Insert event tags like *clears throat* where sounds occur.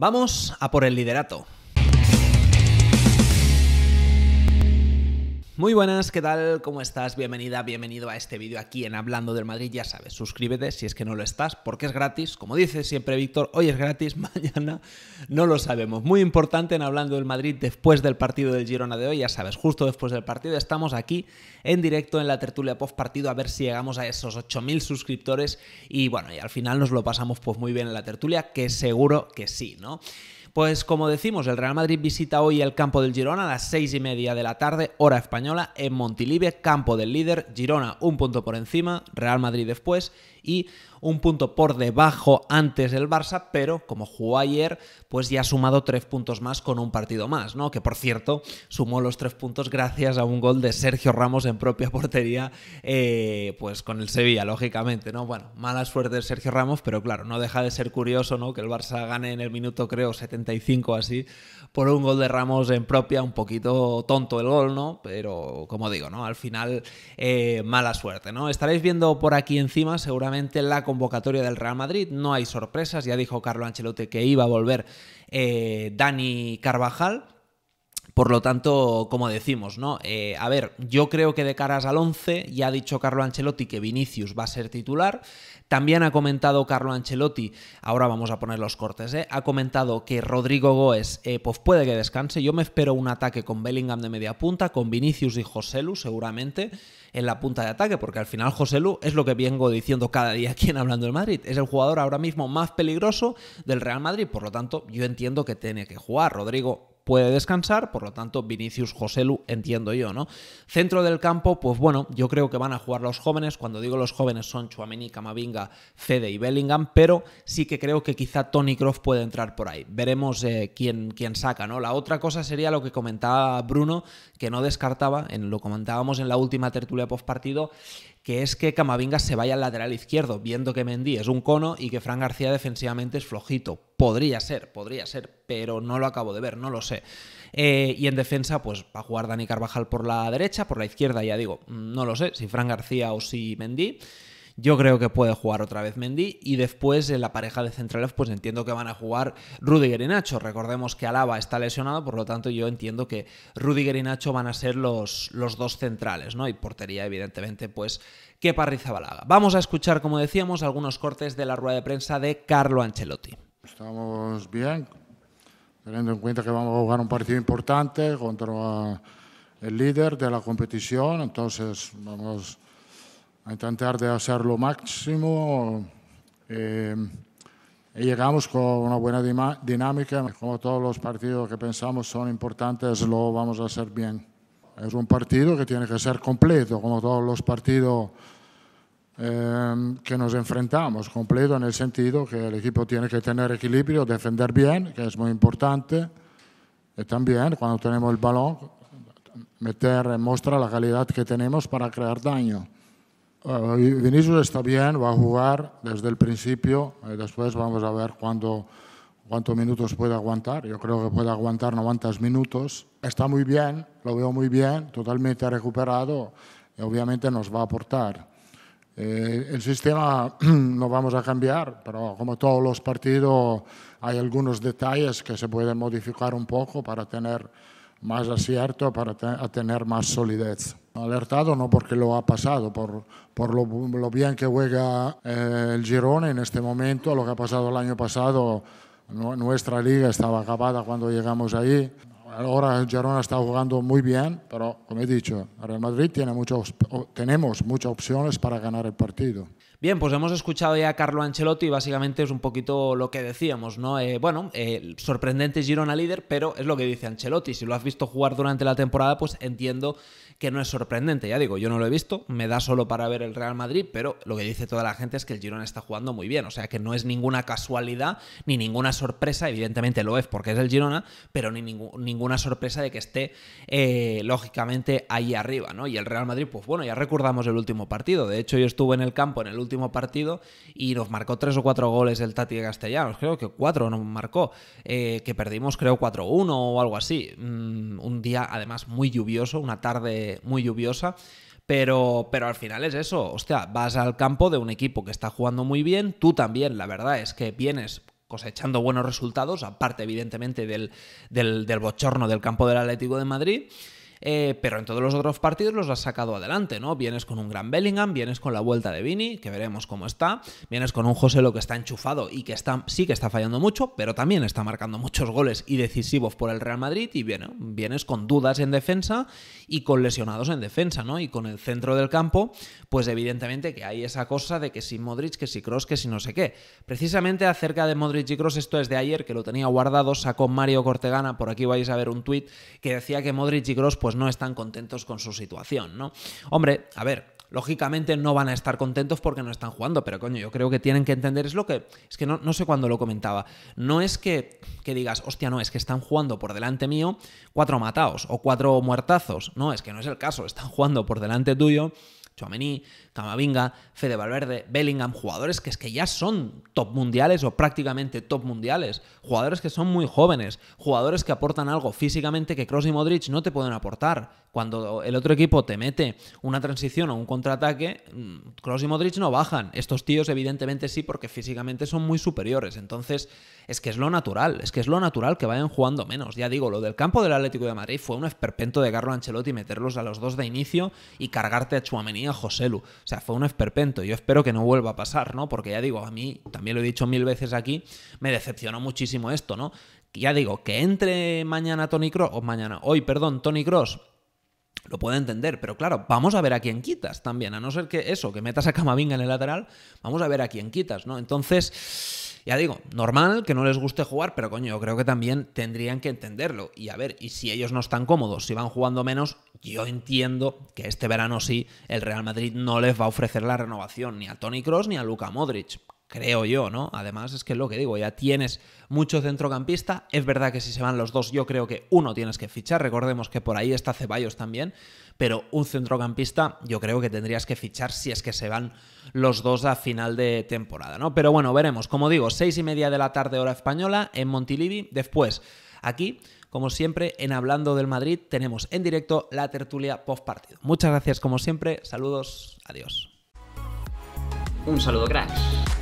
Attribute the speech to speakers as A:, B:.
A: Vamos a por el liderato. Muy buenas, ¿qué tal? ¿Cómo estás? Bienvenida, bienvenido a este vídeo aquí en Hablando del Madrid. Ya sabes, suscríbete si es que no lo estás, porque es gratis. Como dice siempre Víctor, hoy es gratis, *laughs* mañana no lo sabemos. Muy importante en Hablando del Madrid después del partido del Girona de hoy, ya sabes, justo después del partido estamos aquí en directo en la tertulia post partido a ver si llegamos a esos 8.000 suscriptores y bueno, y al final nos lo pasamos pues muy bien en la tertulia, que seguro que sí, ¿no? Pues como decimos, el Real Madrid visita hoy el campo del Girona a las seis y media de la tarde, hora española, en Montilive, campo del líder, Girona un punto por encima, Real Madrid después, y un punto por debajo antes del Barça, pero como jugó ayer, pues ya ha sumado tres puntos más con un partido más, ¿no? Que por cierto, sumó los tres puntos gracias a un gol de Sergio Ramos en propia portería, eh, pues con el Sevilla, lógicamente, ¿no? Bueno, mala suerte de Sergio Ramos, pero claro, no deja de ser curioso, ¿no? Que el Barça gane en el minuto, creo, 75 así, por un gol de Ramos en propia, un poquito tonto el gol, ¿no? Pero como digo, ¿no? Al final, eh, mala suerte, ¿no? Estaréis viendo por aquí encima, seguramente la convocatoria del Real Madrid, no hay sorpresas, ya dijo Carlo Ancelotti que iba a volver eh, Dani Carvajal por lo tanto, como decimos, ¿no? Eh, a ver, yo creo que de caras al 11 ya ha dicho Carlo Ancelotti que Vinicius va a ser titular. También ha comentado Carlo Ancelotti, ahora vamos a poner los cortes, ¿eh? ha comentado que Rodrigo Goes eh, pues puede que descanse. Yo me espero un ataque con Bellingham de media punta, con Vinicius y Joselu seguramente en la punta de ataque, porque al final Joselu es lo que vengo diciendo cada día aquí en Hablando del Madrid. Es el jugador ahora mismo más peligroso del Real Madrid, por lo tanto yo entiendo que tiene que jugar. Rodrigo puede descansar, por lo tanto Vinicius Joselu entiendo yo, ¿no? Centro del campo, pues bueno, yo creo que van a jugar los jóvenes, cuando digo los jóvenes son Chuamení, Camavinga, Cede y Bellingham, pero sí que creo que quizá Tony Croft puede entrar por ahí. Veremos eh, quién, quién saca, ¿no? La otra cosa sería lo que comentaba Bruno, que no descartaba, en, lo comentábamos en la última tertulia post partido, que es que Camavinga se vaya al lateral izquierdo, viendo que Mendy es un cono y que Fran García defensivamente es flojito. Podría ser, podría ser, pero no lo acabo de ver, no lo sé. Eh, y en defensa, pues va a jugar Dani Carvajal por la derecha, por la izquierda, ya digo, mm, no lo sé, si Fran García o si Mendy. Yo creo que puede jugar otra vez Mendy y después en la pareja de centrales pues entiendo que van a jugar Rudiger y Nacho. Recordemos que Alaba está lesionado, por lo tanto yo entiendo que Rudiger y Nacho van a ser los, los dos centrales, ¿no? Y portería evidentemente pues que Parrizabalaga. Vamos a escuchar, como decíamos, algunos cortes de la rueda de prensa de Carlo Ancelotti.
B: Estamos bien, teniendo en cuenta que vamos a jugar un partido importante contra el líder de la competición, entonces vamos intentar de hacer lo máximo. Eh, y llegamos con una buena dinámica. Como todos los partidos que pensamos son importantes, lo vamos a hacer bien. Es un partido que tiene que ser completo, como todos los partidos eh, que nos enfrentamos, completo en el sentido que el equipo tiene que tener equilibrio, defender bien, que es muy importante, y también cuando tenemos el balón, meter, mostrar la calidad que tenemos para crear daño. Eh, Vinicius está bien, va a jugar desde el principio. Eh, después vamos a ver cuántos minutos puede aguantar. Yo creo que puede aguantar 90 minutos. Está muy bien, lo veo muy bien, totalmente recuperado. Y obviamente nos va a aportar. Eh, el sistema *clears throat* no vamos a cambiar, pero como todos los partidos hay algunos detalles que se pueden modificar un poco para tener más acierto para tener más solidez. Alertado no porque lo ha pasado, por, por lo, bien que juega eh, el Girón en este momento, lo que ha pasado el año pasado, nuestra liga estaba acabada cuando llegamos ahí. Ahora Girona está jugando muy bien, pero como he dicho, Real Madrid tiene muchos, tenemos muchas opciones para ganar el partido.
A: Bien, pues hemos escuchado ya a Carlo Ancelotti y básicamente es un poquito lo que decíamos, ¿no? Eh, bueno, eh, sorprendente Girona líder, pero es lo que dice Ancelotti. Si lo has visto jugar durante la temporada, pues entiendo que no es sorprendente, ya digo, yo no lo he visto, me da solo para ver el Real Madrid, pero lo que dice toda la gente es que el Girona está jugando muy bien, o sea que no es ninguna casualidad ni ninguna sorpresa, evidentemente lo es porque es el Girona, pero ni ninguna sorpresa de que esté eh, lógicamente ahí arriba, ¿no? Y el Real Madrid, pues bueno, ya recordamos el último partido, de hecho yo estuve en el campo en el último partido y nos marcó tres o cuatro goles el Tati de Castellanos, creo que cuatro nos marcó, eh, que perdimos creo 4-1 o algo así, mm, un día además muy lluvioso, una tarde muy lluviosa. Pero, pero al final es eso, vas al campo de un equipo que está jugando muy bien, tú también, la verdad es que vienes cosechando buenos resultados, aparte evidentemente del, del, del bochorno del campo del Atlético de Madrid. Eh, pero en todos los otros partidos los has sacado adelante, ¿no? Vienes con un gran Bellingham, vienes con la vuelta de Vini, que veremos cómo está, vienes con un José Lo que está enchufado y que está, sí que está fallando mucho, pero también está marcando muchos goles y decisivos por el Real Madrid y vienes con dudas en defensa y con lesionados en defensa, ¿no? Y con el centro del campo, pues evidentemente que hay esa cosa de que si Modric, que si Cross, que si no sé qué. Precisamente acerca de Modric y Cross, esto es de ayer, que lo tenía guardado, sacó Mario Cortegana, por aquí vais a ver un tuit, que decía que Modric y Cross, pues pues no están contentos con su situación, ¿no? Hombre, a ver, lógicamente no van a estar contentos porque no están jugando, pero coño, yo creo que tienen que entender, es lo que, es que no, no sé cuándo lo comentaba, no es que, que, digas, hostia, no, es que están jugando por delante mío cuatro mataos o cuatro muertazos, no, es que no es el caso, están jugando por delante tuyo Chouameni, Camavinga, Fede Valverde, Bellingham, jugadores que es que ya son top mundiales o prácticamente top mundiales, jugadores que son muy jóvenes, jugadores que aportan algo físicamente que Kroos y Modric no te pueden aportar. Cuando el otro equipo te mete una transición o un contraataque, mm, Kroos y Modric no bajan. Estos tíos evidentemente sí porque físicamente son muy superiores. Entonces, es que es lo natural, es que es lo natural que vayan jugando menos. Ya digo, lo del campo del Atlético de Madrid fue un esperpento de Carlo Ancelotti meterlos a los dos de inicio y cargarte a Chouameni Joselu. O sea, fue un esperpento. Yo espero que no vuelva a pasar, ¿no? Porque ya digo, a mí, también lo he dicho mil veces aquí, me decepcionó muchísimo esto, ¿no? Ya digo, que entre mañana Tony Cross, o mañana, hoy, perdón, Tony Cross lo puedo entender, pero claro, vamos a ver a quién quitas también, a no ser que eso, que metas a Camavinga en el lateral, vamos a ver a quién quitas, ¿no? Entonces, ya digo, normal que no les guste jugar, pero coño, yo creo que también tendrían que entenderlo. Y a ver, y si ellos no están cómodos, si van jugando menos, yo entiendo que este verano sí, el Real Madrid no les va a ofrecer la renovación ni a Tony Cross ni a Luka Modric creo yo, ¿no? Además, es que lo que digo, ya tienes mucho centrocampista. Es verdad que si se van los dos, yo creo que uno tienes que fichar. Recordemos que por ahí está Ceballos también, pero un centrocampista yo creo que tendrías que fichar si es que se van los dos a final de temporada, ¿no? Pero bueno, veremos. Como digo, seis y media de la tarde, hora española, en Montilivi. Después, aquí. Como siempre, en Hablando del Madrid tenemos en directo la tertulia post partido. Muchas gracias como siempre, saludos, adiós. Un saludo cracks.